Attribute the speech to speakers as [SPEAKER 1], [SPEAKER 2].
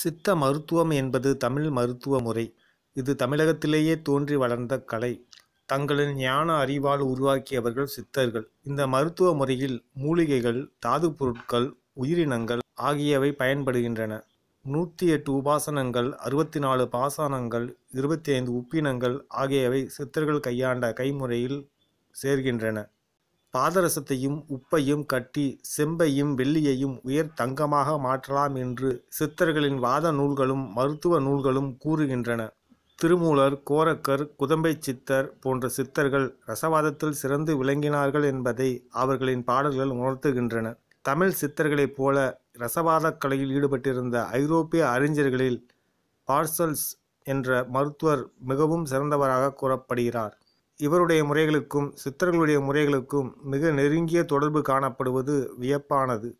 [SPEAKER 1] சித்த மருத்துவம் என்பது தமிழ் மருத்துவ முறை இது தமிழகத்திலேயே தோன்றி வளர்ந்த கலை தங்களின் ஞான அறிவால் உருவாக்கியவர்கள் சித்தர்கள் இந்த மருத்துவ முறையில் மூலிகைகள் தாது பொருட்கள் உயிரினங்கள் ஆகியவை பயன்படுகின்றன நூற்றி எட்டு உபாசனங்கள் அறுபத்தி நாலு பாசனங்கள் இருபத்தி ஐந்து உப்பினங்கள் ஆகியவை சித்தர்கள் கையாண்ட கைமுறையில் சேர்கின்றன பாதரசத்தையும் உப்பையும் கட்டி செம்பையும் வெள்ளியையும் உயர் தங்கமாக மாற்றலாம் என்று சித்தர்களின் வாத நூல்களும் மருத்துவ நூல்களும் கூறுகின்றன திருமூலர் கோரக்கர் குதம்பை சித்தர் போன்ற சித்தர்கள் ரசவாதத்தில் சிறந்து விளங்கினார்கள் என்பதை அவர்களின் பாடல்கள் உணர்த்துகின்றன தமிழ் சித்தர்களைப் போல ரசவாதக் கலையில் ஈடுபட்டிருந்த ஐரோப்பிய அறிஞர்களில் பார்சல்ஸ் என்ற மருத்துவர் மிகவும் சிறந்தவராக கூறப்படுகிறார் இவருடைய முறைகளுக்கும் சித்தர்களுடைய முறைகளுக்கும் மிக நெருங்கிய தொடர்பு காணப்படுவது வியப்பானது